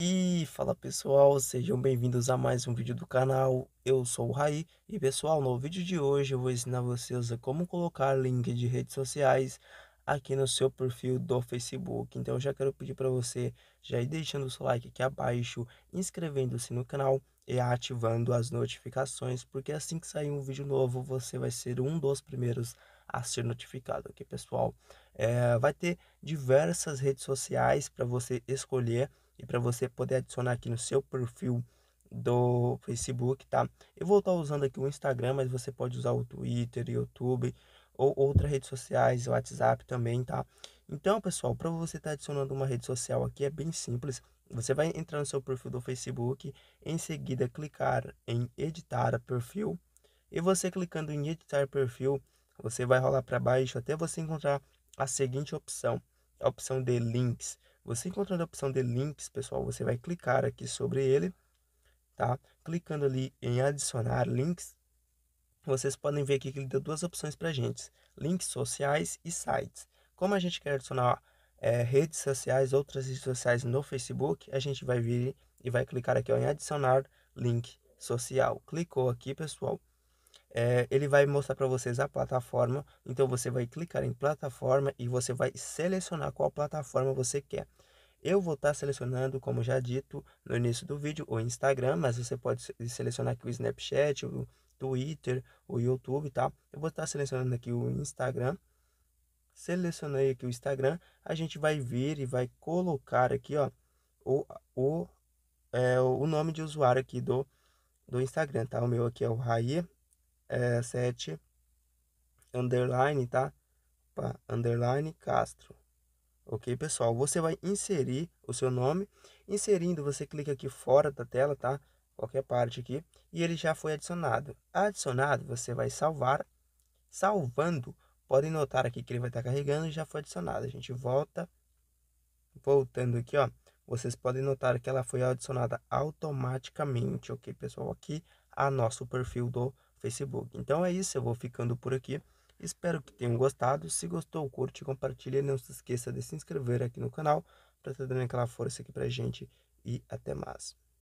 E fala pessoal, sejam bem-vindos a mais um vídeo do canal, eu sou o Rai e pessoal, no vídeo de hoje eu vou ensinar vocês a como colocar link de redes sociais aqui no seu perfil do Facebook, então já quero pedir para você já ir deixando o seu like aqui abaixo, inscrevendo-se no canal e ativando as notificações, porque assim que sair um vídeo novo você vai ser um dos primeiros a ser notificado, ok pessoal? É, vai ter diversas redes sociais para você escolher, e para você poder adicionar aqui no seu perfil do Facebook, tá? Eu vou estar tá usando aqui o Instagram, mas você pode usar o Twitter, YouTube ou outras redes sociais, o WhatsApp também, tá? Então, pessoal, para você estar tá adicionando uma rede social aqui é bem simples. Você vai entrar no seu perfil do Facebook, em seguida clicar em editar perfil e você clicando em editar perfil, você vai rolar para baixo até você encontrar a seguinte opção, a opção de links. Você encontrando a opção de links, pessoal, você vai clicar aqui sobre ele, tá? Clicando ali em adicionar links, vocês podem ver aqui que ele deu duas opções para gente: links sociais e sites. Como a gente quer adicionar é, redes sociais, outras redes sociais no Facebook, a gente vai vir e vai clicar aqui ó, em adicionar link social. Clicou aqui, pessoal é, ele vai mostrar para vocês a plataforma. Então você vai clicar em plataforma e você vai selecionar qual plataforma você quer. Eu vou estar tá selecionando, como já dito no início do vídeo, o Instagram, mas você pode selecionar aqui o Snapchat, o Twitter, o YouTube, tá? Eu vou estar tá selecionando aqui o Instagram. Selecionei aqui o Instagram, a gente vai vir e vai colocar aqui, ó, o, o, é, o nome de usuário aqui do, do Instagram, tá? O meu aqui é o Raia é, 7 underline, tá? Opa, underline Castro. Ok, pessoal? Você vai inserir o seu nome. Inserindo, você clica aqui fora da tela, tá? Qualquer parte aqui. E ele já foi adicionado. Adicionado, você vai salvar. Salvando, podem notar aqui que ele vai estar tá carregando e já foi adicionado. A gente volta. Voltando aqui, ó. Vocês podem notar que ela foi adicionada automaticamente, ok, pessoal? Aqui a nosso perfil do Facebook. Então é isso, eu vou ficando por aqui. Espero que tenham gostado. Se gostou, curte, compartilha. Não se esqueça de se inscrever aqui no canal para estar dando aquela força aqui para gente. E até mais.